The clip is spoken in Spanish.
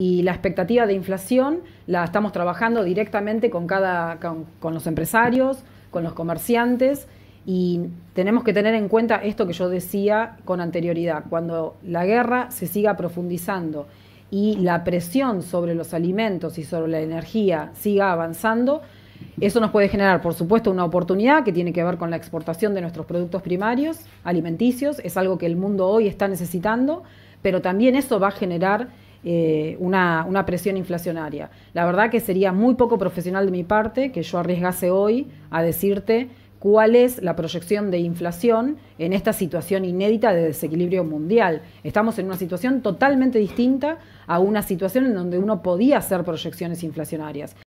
y la expectativa de inflación la estamos trabajando directamente con, cada, con, los empresarios, con los comerciantes y tenemos que tener en cuenta esto que yo decía con anterioridad, cuando la guerra se siga profundizando y la presión sobre los alimentos y sobre la energía siga avanzando, eso nos puede generar, por supuesto, una oportunidad que tiene que ver con la exportación de nuestros productos primarios, alimenticios, es algo que el mundo hoy está necesitando, pero también eso va a generar eh, una, presión inflacionaria. La verdad que sería muy poco profesional de mi parte que yo arriesgase hoy a decirte cuál es la proyección de inflación en esta situación inédita de desequilibrio mundial. Estamos en una situación totalmente distinta a una situación en donde uno podía hacer proyecciones inflacionarias.